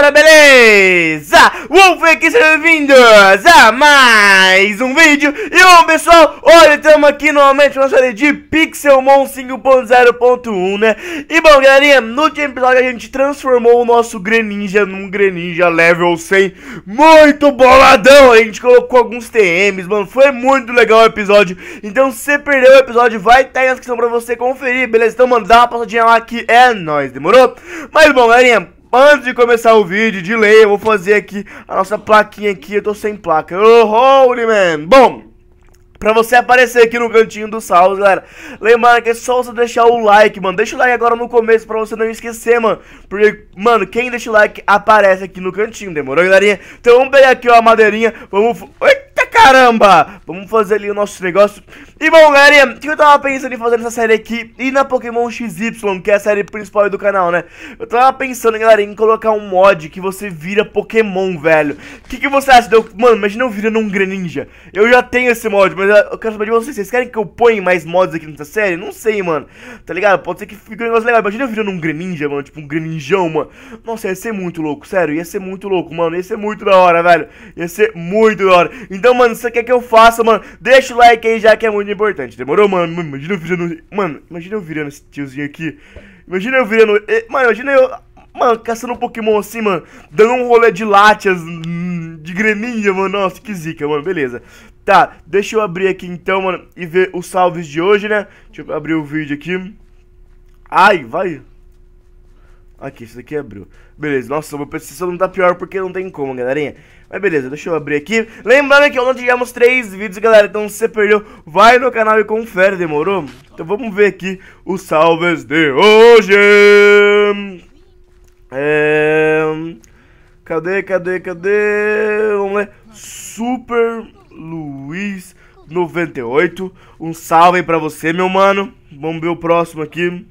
galera, beleza? Wolf aqui, sejam bem-vindos a mais um vídeo E bom pessoal, hoje estamos aqui novamente na série de Pixelmon 5.0.1, né? E bom galerinha, no último episódio a gente transformou o nosso Greninja num Greninja level 100 Muito boladão, a gente colocou alguns TMs, mano, foi muito legal o episódio Então se você perdeu o episódio, vai estar tá aí na descrição pra você conferir, beleza? Então mano, dá uma passadinha lá que é nóis, demorou? Mas bom galerinha Antes de começar o vídeo de lei, eu vou fazer aqui a nossa plaquinha aqui. Eu tô sem placa. Oh, holy man. Bom, Pra você aparecer aqui no cantinho do salve, galera. Lembrando que é só você deixar o like, mano. Deixa o like agora no começo pra você não esquecer, mano. Porque, mano, quem deixa o like aparece aqui no cantinho, demorou, galerinha? Então vamos pegar aqui, ó, a madeirinha. Vamos... Oi! caramba! Vamos fazer ali o nosso negócio. E bom, galerinha, o que eu tava pensando em fazer nessa série aqui e na Pokémon XY, que é a série principal do canal, né? Eu tava pensando, galera, em colocar um mod que você vira Pokémon, velho. O que, que você acha? Eu, mano, imagina eu virando um Greninja. Eu já tenho esse mod, mas eu quero saber de vocês. Vocês querem que eu ponha mais mods aqui nessa série? Não sei, mano. Tá ligado? Pode ser que fique um negócio legal. Imagina eu virando um Greninja, mano. Tipo, um Greninjão, mano. Nossa, ia ser muito louco, sério. Ia ser muito louco, mano. Ia ser muito da hora, velho. Ia ser muito da hora. Então, mano. Mano, você quer que eu faça, mano? Deixa o like aí já que é muito importante. Demorou, mano? imagina eu virando. Mano, imagina eu virando esse tiozinho aqui. Imagina eu virando. Mano, imagina eu. Mano, caçando um Pokémon assim, mano. Dando um rolê de latias hum, De greninha mano. Nossa, que zica, mano. Beleza. Tá, deixa eu abrir aqui então, mano. E ver os salves de hoje, né? Deixa eu abrir o vídeo aqui. Ai, vai. Aqui, isso daqui abriu. Beleza, nossa, meu PC não tá pior porque não tem como, galerinha. Mas beleza, deixa eu abrir aqui. Lembrando que ontem tivemos três vídeos, galera. Então se você perdeu, vai no canal e confere, demorou? Então vamos ver aqui os salves de hoje. É... Cadê, cadê, cadê? Vamos lá. Super Luiz 98. Um salve pra você, meu mano. Vamos ver o próximo aqui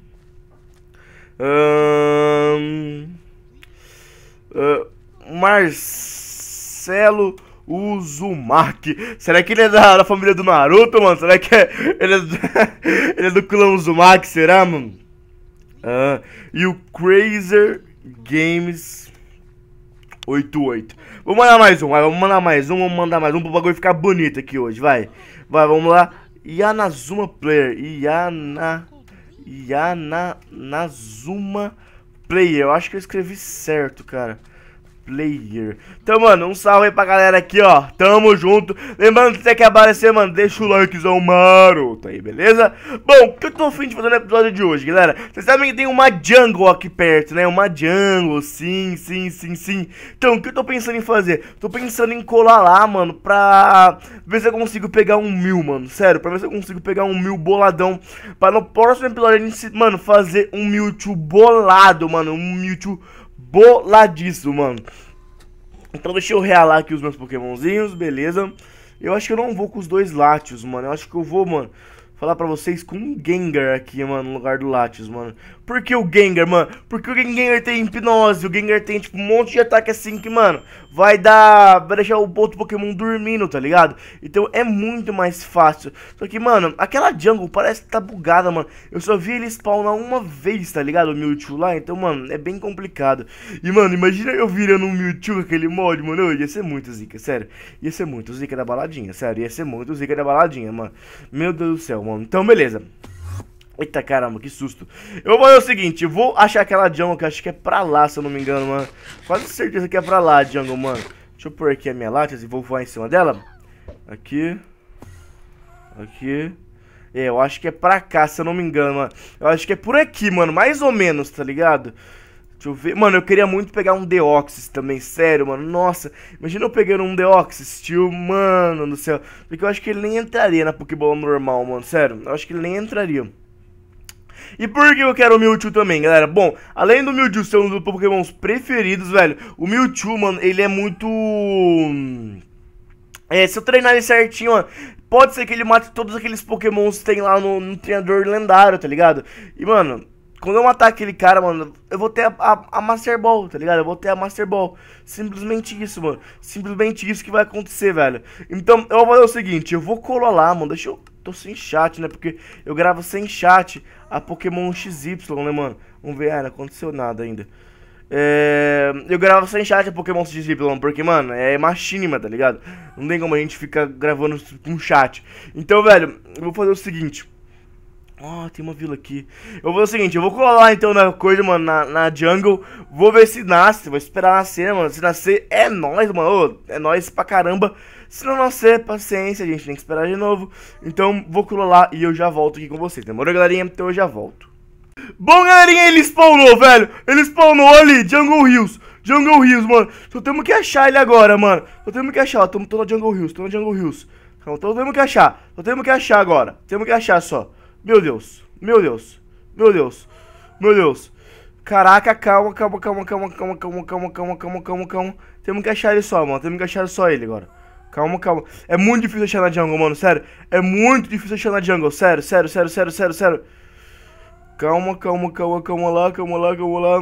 uh, Marcelo Uzumaki. Será que ele é da, da, família do Naruto, mano? Será que é, ele, é, ele é do clã Uzumaki, será, mano? Uh, e o Crazer Games 88. Vamos mandar mais um, vai, vamos mandar mais um, vamos mandar mais um pro bagulho ficar bonito aqui hoje, vai. Vai, vamos lá. Yanazuma Player, Yana... Nazuma Player. Eu acho que eu escrevi certo, cara player. Então, mano, um salve aí pra galera aqui, ó. Tamo junto. Lembrando que você quer aparecer, mano, deixa o likezão maroto aí, beleza? Bom, o que eu tô afim de fazer no episódio de hoje, galera? Vocês sabem que tem uma jungle aqui perto, né? Uma jungle, sim, sim, sim, sim. Então, o que eu tô pensando em fazer? Tô pensando em colar lá, mano, pra ver se eu consigo pegar um mil, mano. Sério, pra ver se eu consigo pegar um mil boladão. Pra no próximo episódio a gente, mano, fazer um Mewtwo bolado, mano. Um Mewtwo boladíssimo mano. Então deixa eu realar aqui os meus pokémonzinhos, beleza? Eu acho que eu não vou com os dois Latios, mano. Eu acho que eu vou, mano, falar pra vocês com um Gengar aqui, mano, no lugar do Latios, mano. Por que o Gengar, mano? Porque o Gengar tem hipnose, o Gengar tem, tipo, um monte de ataque assim que, mano, vai dar. Vai deixar o outro Pokémon dormindo, tá ligado? Então é muito mais fácil. Só que, mano, aquela jungle parece que tá bugada, mano. Eu só vi ele spawnar uma vez, tá ligado? O Mewtwo lá. Então, mano, é bem complicado. E, mano, imagina eu virando um Mewtwo com aquele mod, mano. Eu ia ser muito zica, sério. Ia ser muito zica da baladinha, sério. Ia ser muito zica da baladinha, mano. Meu Deus do céu, mano. Então, beleza. Eita caramba, que susto. Eu vou fazer o seguinte, vou achar aquela jungle, acho que é pra lá, se eu não me engano, mano. Quase certeza que é pra lá a jungle, mano. Deixa eu pôr aqui a minha látex e vou voar em cima dela. Aqui. Aqui. É, eu acho que é pra cá, se eu não me engano, mano. Eu acho que é por aqui, mano, mais ou menos, tá ligado? Deixa eu ver. Mano, eu queria muito pegar um Deoxys também, sério, mano. Nossa, imagina eu pegando um Deoxys, tio, mano do céu. Porque eu acho que ele nem entraria na Pokébola normal, mano, sério. Eu acho que ele nem entraria. E por que eu quero o Mewtwo também, galera? Bom, além do Mewtwo ser um dos pokémons preferidos, velho, o Mewtwo, mano, ele é muito... Hum, é, se eu treinar ele certinho, ó, pode ser que ele mate todos aqueles pokémons que tem lá no, no treinador lendário, tá ligado? E, mano, quando eu matar aquele cara, mano, eu vou ter a, a, a, Master Ball, tá ligado? Eu vou ter a Master Ball. Simplesmente isso, mano. Simplesmente isso que vai acontecer, velho. Então, eu vou fazer o seguinte, eu vou colar lá, mano. Deixa eu tô sem chat, né? Porque eu gravo sem chat a Pokémon XY, né, mano? Vamos ver, ah, não aconteceu nada ainda. É... Eu gravo sem chat a Pokémon XY, porque, mano, é machinima, tá ligado? Não tem como a gente ficar gravando com chat. Então, velho, eu vou fazer o seguinte. Ó, oh, ah, tem uma vila aqui. Eu vou fazer o seguinte, eu vou colar então na coisa, mano, na, na jungle. Vou ver se nasce, vou esperar nascer, né, mano. Se nascer, é nóis, mano. é nóis pra caramba. Se não nascer, paciência, a gente tem que esperar de novo. Então vou colar e eu já volto aqui com vocês. Demorou, galerinha? Então eu já volto. Bom, galerinha, ele spawnou, velho. Ele spawnou ali, Jungle Hills. Jungle Hills, mano. Só temos que achar ele agora, mano. Só temos que achar, ó. Tô, tô na Jungle Hills, tô na Jungle Hills. Calma, temos que achar. Só temos que achar agora. Temos que achar só. Meu Deus, meu Deus, meu Deus, meu Deus. Caraca, calma, calma, calma, calma, calma, calma, calma, calma, calma, calma, calma. Temos que achar ele só, mano. Temos que achar só ele agora. Calma, calma. É muito difícil achar na jungle, mano, sério. É muito difícil achar na jungle, sério, sério, sério, sério, sério, sério. Calma, calma, calma, calma lá, calma lá, calma lá.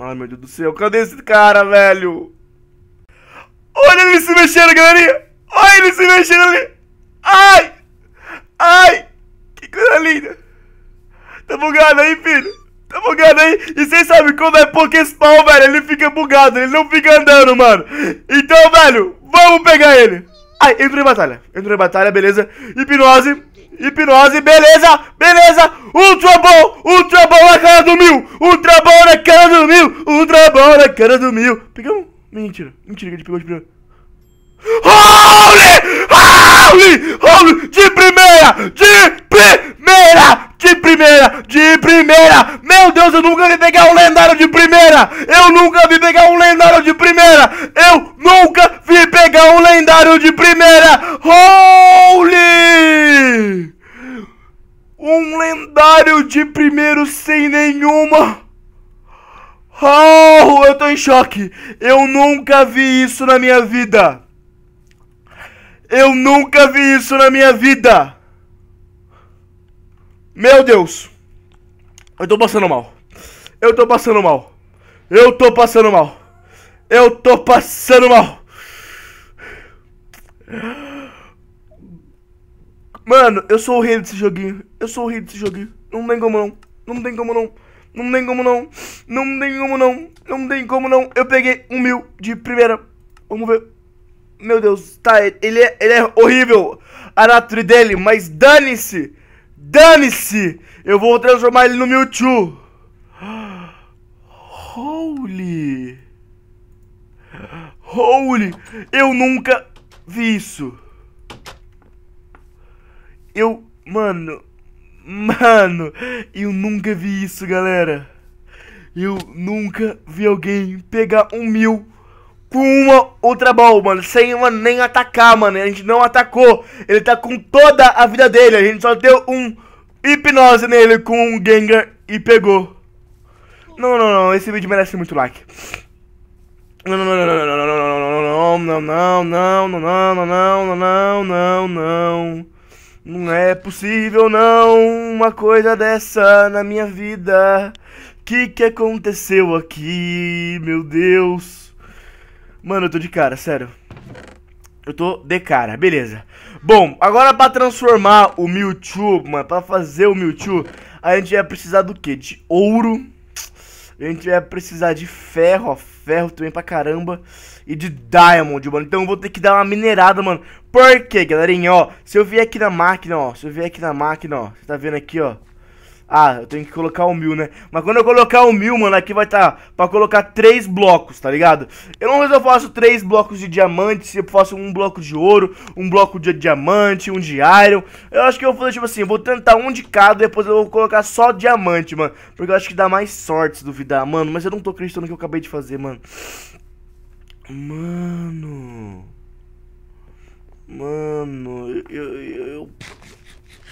Ai, meu Deus do céu. Cadê esse cara, velho? Olha ele se mexendo, galerinha. Olha ele se mexendo ali. Ai. Ai. Que coisa linda. Tá bugado aí, filho. Tá bugado aí. E vocês sabem quando é Pokéspal, velho. Ele fica bugado. Ele não fica andando, mano. Então, velho, Vamos pegar ele! Ai, entrou em batalha. Entrou em batalha, beleza. Hipnose. Hipnose, beleza, beleza. Ultra bom, ultra bom na cara do mil. Ultra bom na cara do mil. Ultra bom na cara do mil. Pegamos? Mentira, mentira que pegou de primeiro. Holy! primeiro sem nenhuma. Oh, eu tô em choque. Eu nunca vi isso na minha vida. Eu nunca vi isso na minha vida. Meu Deus. Eu tô passando mal. Eu tô passando mal. Eu tô passando mal. Eu tô passando mal. Mano, eu sou o rei desse joguinho. Eu sou o rei desse joguinho. Não tem como não. Não tem como não. Não tem como não. Não tem como não. Não tem como não. Eu peguei um mil de primeira. Vamos ver. Meu Deus. Tá, ele é, ele é horrível. A dele. Mas dane-se. Dane-se. Eu vou transformar ele no Mewtwo. Holy. Holy. Eu nunca vi isso. Eu... Mano... Mano, eu nunca vi isso, galera. Eu nunca vi alguém pegar um mil com uma outra ball, mano. Sem mano, nem atacar, mano. A gente não atacou. Ele tá com toda a vida dele. A gente só deu um hipnose nele com um Gengar e pegou. Não, não, não. Esse vídeo merece muito like. Não, não, não, não, não, não, não, não, não, não, não, não, não, não, não, não, não, não, não. Não é possível não uma coisa dessa na minha vida. Que que aconteceu aqui, meu Deus? Mano, eu tô de cara, sério. Eu tô de cara, beleza. Bom, agora pra transformar o Mewtwo, mano, pra fazer o Mewtwo, a gente vai precisar do quê? De ouro. A gente vai precisar de ferro, ó, ferro também pra caramba. E de diamond, mano. Então eu vou ter que dar uma minerada, mano. Por quê, galerinha? Ó, se eu vier aqui na máquina, ó. Se eu vier aqui na máquina, ó. Você tá vendo aqui, ó. Ah, eu tenho que colocar o um mil, né? Mas quando eu colocar o um mil, mano, aqui vai estar tá pra colocar três blocos, tá ligado? Eu não sei se eu faço três blocos de diamante, se eu faço um bloco de ouro, um bloco de diamante, um de iron. Eu acho que eu vou fazer, tipo assim, vou tentar um de cada, e depois eu vou colocar só diamante, mano. Porque eu acho que dá mais sorte se duvidar, mano. Mas eu não tô acreditando no que eu acabei de fazer, mano. Mano... Mano, eu, eu,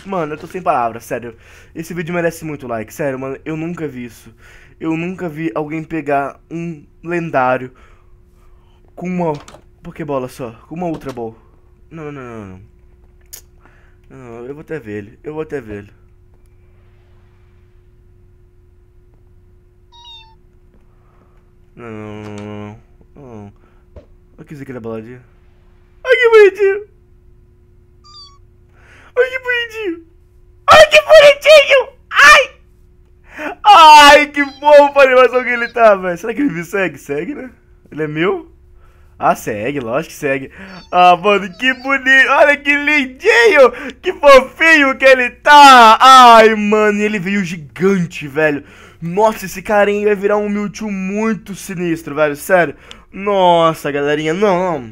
Mano, eu tô sem palavras, sério. Esse vídeo merece muito like, sério, mano. Eu nunca vi isso. Eu nunca vi alguém pegar um lendário com uma Pokébola só, com uma Ultra Ball. Não, não, não, não. Não, eu vou até ver ele. Eu vou até ver ele. Não, não, não, não. não. Olha que zica da é baladinha. Ai, que bonitinho! situação que ele tá, velho. Será que ele me segue? Segue, né? Ele é meu? Ah, segue, lógico que segue. Ah, mano, que bonito. Olha que lindinho. Que fofinho que ele tá. Ai, mano, ele veio gigante, velho. Nossa, esse carinha vai virar um Mewtwo muito sinistro, velho. Sério. Nossa, galerinha. Não, não.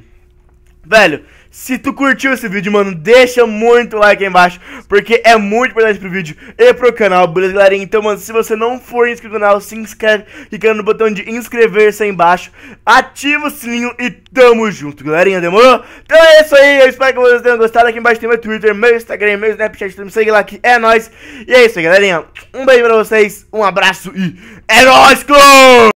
Velho, se tu curtiu esse vídeo, mano, deixa muito like aí embaixo, porque é muito importante pro vídeo e pro canal, beleza, galerinha? Então, mano, se você não for inscrito no canal, se inscreve, clicando no botão de inscrever-se aí embaixo, ativa o sininho e tamo junto, galerinha, demorou? Então é isso aí, eu espero que vocês tenham gostado, aqui embaixo tem meu Twitter, meu Instagram, meu Snapchat, então me segue lá que é nóis. E é isso aí, galerinha, um beijo pra vocês, um abraço e é nóis, clon!